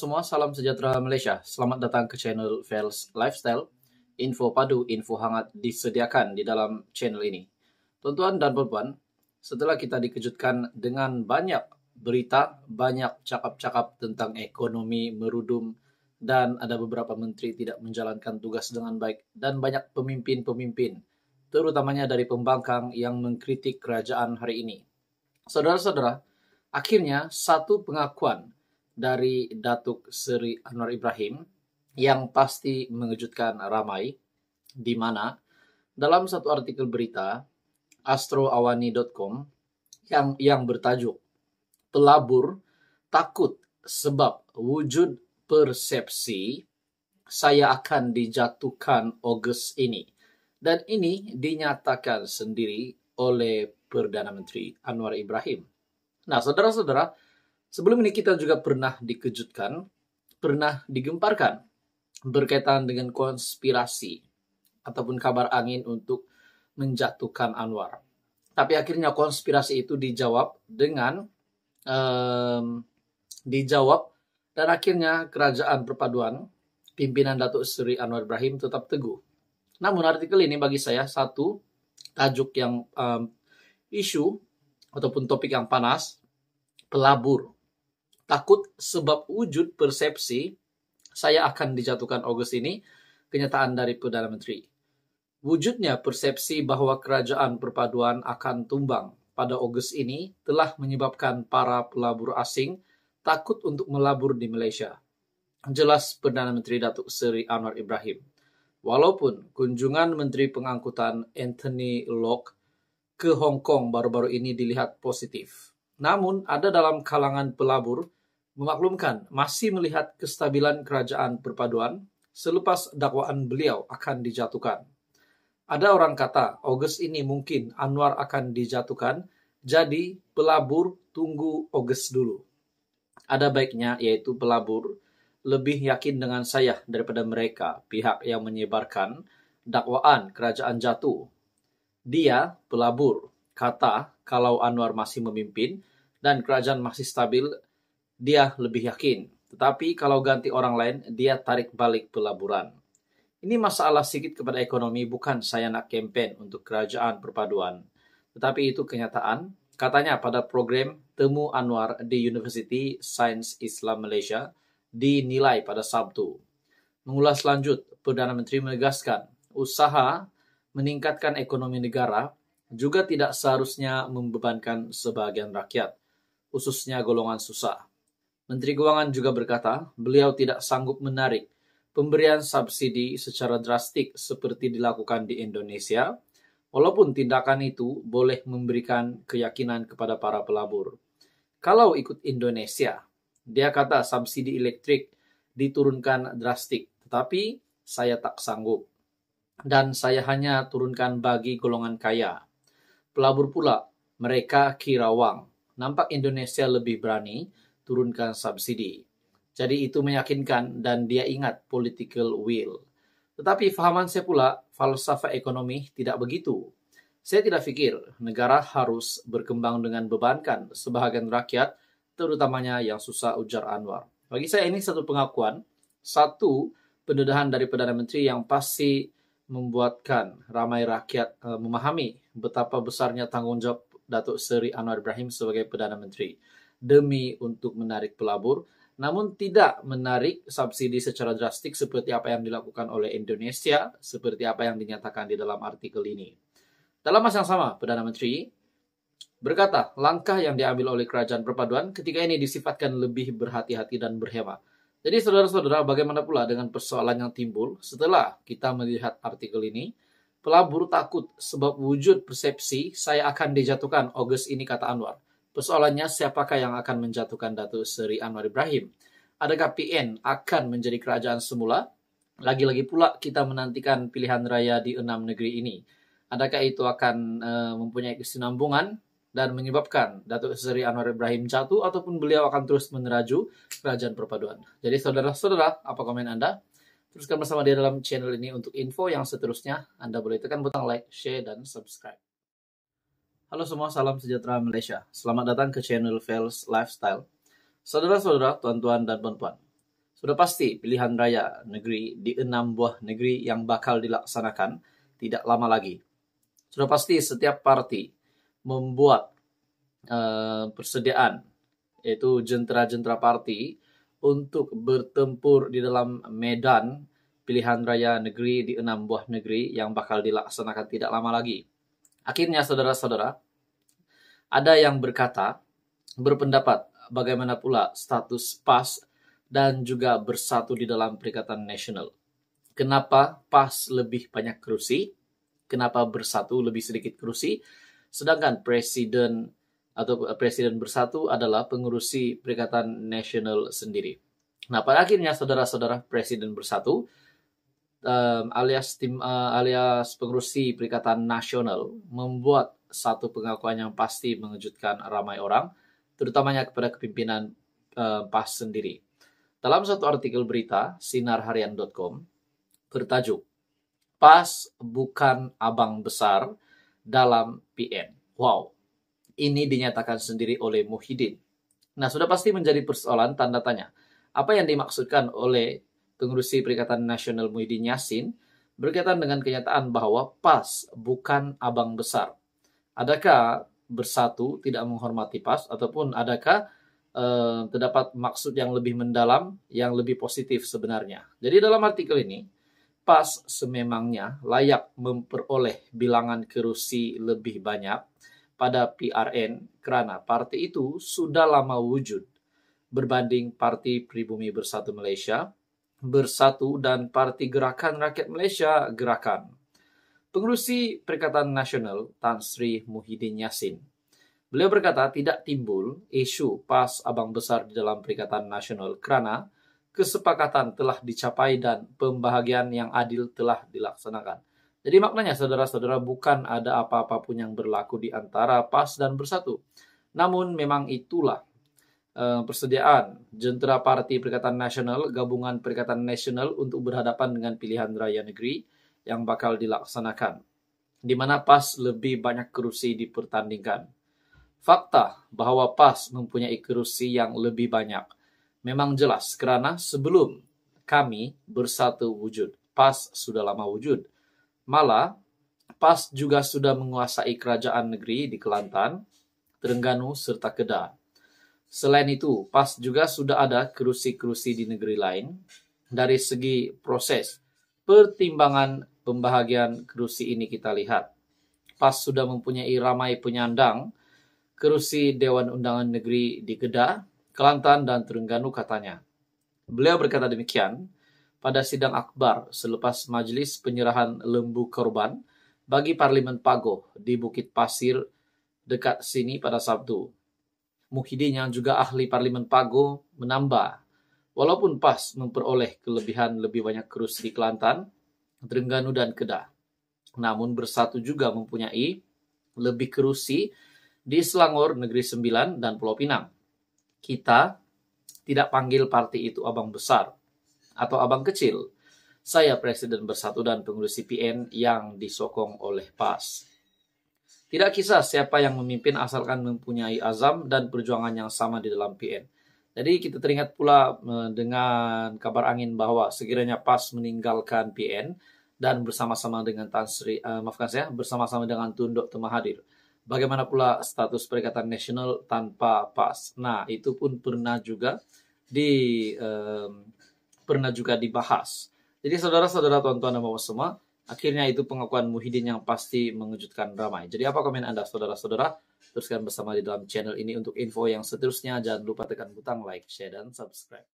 semua, salam sejahtera Malaysia. Selamat datang ke channel Fels Lifestyle. Info padu, info hangat disediakan di dalam channel ini. Tuan-tuan dan puan-puan, setelah kita dikejutkan dengan banyak berita, banyak cakap-cakap tentang ekonomi merudum dan ada beberapa menteri tidak menjalankan tugas dengan baik dan banyak pemimpin-pemimpin, terutamanya dari pembangkang yang mengkritik kerajaan hari ini. Saudara-saudara, akhirnya satu pengakuan dari Datuk Seri Anwar Ibrahim yang pasti mengejutkan ramai, di mana dalam satu artikel berita astroawani.com yang yang bertajuk Pelabur takut sebab wujud persepsi saya akan dijatuhkan Ogos ini. Dan ini dinyatakan sendiri oleh Perdana Menteri Anwar Ibrahim. Nah, saudara-saudara, Sebelum ini kita juga pernah dikejutkan, pernah digemparkan berkaitan dengan konspirasi ataupun kabar angin untuk menjatuhkan Anwar. Tapi akhirnya konspirasi itu dijawab dengan um, dijawab dan akhirnya kerajaan perpaduan pimpinan Datuk Seri Anwar Ibrahim tetap teguh. Namun artikel ini bagi saya satu tajuk yang um, isu ataupun topik yang panas pelabur Takut sebab wujud persepsi saya akan dijatuhkan Ogos ini kenyataan dari Perdana Menteri. Wujudnya persepsi bahwa kerajaan perpaduan akan tumbang pada Ogos ini telah menyebabkan para pelabur asing takut untuk melabur di Malaysia. Jelas Perdana Menteri Datuk Seri Anwar Ibrahim. Walaupun kunjungan Menteri Pengangkutan Anthony Locke ke Hong Kong baru-baru ini dilihat positif. Namun ada dalam kalangan pelabur memaklumkan masih melihat kestabilan kerajaan perpaduan selepas dakwaan beliau akan dijatuhkan. Ada orang kata, Ogos ini mungkin Anwar akan dijatuhkan, jadi pelabur tunggu Ogos dulu. Ada baiknya, yaitu pelabur, lebih yakin dengan saya daripada mereka, pihak yang menyebarkan dakwaan kerajaan jatuh. Dia, pelabur, kata kalau Anwar masih memimpin dan kerajaan masih stabil, dia lebih yakin. Tetapi kalau ganti orang lain, dia tarik balik pelaburan. Ini masalah sedikit kepada ekonomi, bukan saya nak kempen untuk kerajaan perpaduan. Tetapi itu kenyataan. Katanya pada program Temu Anwar di University Science Islam Malaysia dinilai pada Sabtu. Mengulas lanjut, Perdana Menteri menegaskan, usaha meningkatkan ekonomi negara juga tidak seharusnya membebankan sebagian rakyat, khususnya golongan susah. Menteri Keuangan juga berkata, beliau tidak sanggup menarik pemberian subsidi secara drastik seperti dilakukan di Indonesia, walaupun tindakan itu boleh memberikan keyakinan kepada para pelabur. Kalau ikut Indonesia, dia kata subsidi elektrik diturunkan drastik, tetapi saya tak sanggup. Dan saya hanya turunkan bagi golongan kaya. Pelabur pula, mereka kira wang, Nampak Indonesia lebih berani, turunkan subsidi. Jadi itu meyakinkan dan dia ingat political will. Tetapi fahaman saya pula, falsafah ekonomi tidak begitu. Saya tidak pikir negara harus berkembang dengan bebankan sebahagian rakyat, terutamanya yang susah ujar Anwar. Bagi saya ini satu pengakuan, satu pendudahan dari Perdana Menteri yang pasti membuatkan ramai rakyat eh, memahami betapa besarnya tanggung jawab Datuk Seri Anwar Ibrahim sebagai Perdana Menteri demi untuk menarik pelabur, namun tidak menarik subsidi secara drastik seperti apa yang dilakukan oleh Indonesia, seperti apa yang dinyatakan di dalam artikel ini. Dalam masa yang sama, Perdana Menteri berkata, langkah yang diambil oleh kerajaan perpaduan ketika ini disifatkan lebih berhati-hati dan berhemat. Jadi saudara-saudara, bagaimana pula dengan persoalan yang timbul setelah kita melihat artikel ini? Pelabur takut sebab wujud persepsi saya akan dijatuhkan Ogos ini kata Anwar. Persoalannya siapakah yang akan menjatuhkan Datuk Seri Anwar Ibrahim? Adakah PN akan menjadi kerajaan semula? Lagi-lagi pula kita menantikan pilihan raya di enam negeri ini. Adakah itu akan uh, mempunyai kesinambungan dan menyebabkan Datuk Seri Anwar Ibrahim jatuh ataupun beliau akan terus meneraju kerajaan perpaduan. Jadi saudara-saudara, apa komen Anda? Teruskan bersama di dalam channel ini untuk info yang seterusnya. Anda boleh tekan butang like, share, dan subscribe. Halo semua, salam sejahtera Malaysia. Selamat datang ke channel Fails Lifestyle. Saudara-saudara, tuan-tuan dan puan-puan. Sudah pasti pilihan raya negeri di enam buah negeri yang bakal dilaksanakan tidak lama lagi. Sudah pasti setiap parti membuat uh, persediaan, yaitu jentera-jentera parti untuk bertempur di dalam medan pilihan raya negeri di enam buah negeri yang bakal dilaksanakan tidak lama lagi Akhirnya saudara-saudara, ada yang berkata, berpendapat bagaimana pula status PAS dan juga bersatu di dalam Perikatan Nasional. Kenapa PAS lebih banyak kerusi? Kenapa bersatu lebih sedikit kerusi? Sedangkan presiden atau eh, presiden bersatu adalah pengurusi Perikatan Nasional sendiri. Nah, pada akhirnya saudara-saudara presiden bersatu um, alias tim uh, alias pengurusi Perikatan Nasional membuat satu pengakuan yang pasti mengejutkan ramai orang, terutamanya kepada kepimpinan uh, PAS sendiri. Dalam satu artikel berita sinarharian.com bertajuk PAS bukan abang besar dalam PN. Wow. Ini dinyatakan sendiri oleh Muhyiddin. Nah, sudah pasti menjadi persoalan tanda tanya. Apa yang dimaksudkan oleh pengurusi Perikatan Nasional Muhyiddin Yassin berkaitan dengan kenyataan bahwa PAS bukan abang besar. Adakah bersatu tidak menghormati PAS ataupun adakah eh, terdapat maksud yang lebih mendalam yang lebih positif sebenarnya. Jadi dalam artikel ini PAS sememangnya layak memperoleh bilangan kerusi lebih banyak pada PRN karena partai itu sudah lama wujud berbanding Parti Pribumi Bersatu Malaysia Bersatu dan Parti Gerakan Rakyat Malaysia Gerakan. Pengurusi Perikatan Nasional Tan Sri Muhyiddin Yassin. Beliau berkata tidak timbul isu pas abang besar di dalam Perikatan Nasional kerana kesepakatan telah dicapai dan pembahagian yang adil telah dilaksanakan. Jadi maknanya saudara-saudara bukan ada apa-apa pun yang berlaku di antara PAS dan Bersatu. Namun memang itulah Eh, persediaan jentera Parti Perikatan Nasional gabungan Perikatan Nasional untuk berhadapan dengan pilihan raya negeri yang bakal dilaksanakan di mana PAS lebih banyak kerusi dipertandingkan. Fakta bahwa PAS mempunyai kerusi yang lebih banyak memang jelas karena sebelum kami bersatu wujud, PAS sudah lama wujud. Malah, PAS juga sudah menguasai kerajaan negeri di Kelantan, Terengganu, serta Kedah. Selain itu, pas juga sudah ada kerusi-kerusi di negeri lain dari segi proses pertimbangan pembahagian kerusi ini kita lihat. Pas sudah mempunyai ramai penyandang, kerusi Dewan Undangan Negeri di Kedah, Kelantan, dan Terengganu katanya. Beliau berkata demikian pada sidang akbar selepas majlis penyerahan lembu korban bagi Parlimen Pago di Bukit Pasir dekat sini pada Sabtu. Muhyiddin yang juga ahli Parlimen Pago menambah, walaupun PAS memperoleh kelebihan lebih banyak kerusi di Kelantan, Terengganu dan Kedah, namun bersatu juga mempunyai lebih kerusi di Selangor, Negeri Sembilan, dan Pulau Pinang. Kita tidak panggil parti itu abang besar atau abang kecil. Saya Presiden Bersatu dan Pengurus CPN yang disokong oleh PAS. Tidak kisah siapa yang memimpin asalkan mempunyai azam dan perjuangan yang sama di dalam PN. Jadi kita teringat pula e, dengan kabar angin bahwa sekiranya PAS meninggalkan PN dan bersama-sama dengan Tan Sri, uh, maafkan saya, bersama-sama dengan Tunduk Dr. Bagaimana pula status Perikatan Nasional tanpa PAS? Nah, itu pun pernah juga di um, pernah juga dibahas. Jadi saudara-saudara, tuan-tuan dan bapak semua, Akhirnya itu pengakuan Muhyiddin yang pasti mengejutkan ramai. Jadi apa komen Anda saudara-saudara? Teruskan bersama di dalam channel ini untuk info yang seterusnya. Jangan lupa tekan butang like, share, dan subscribe.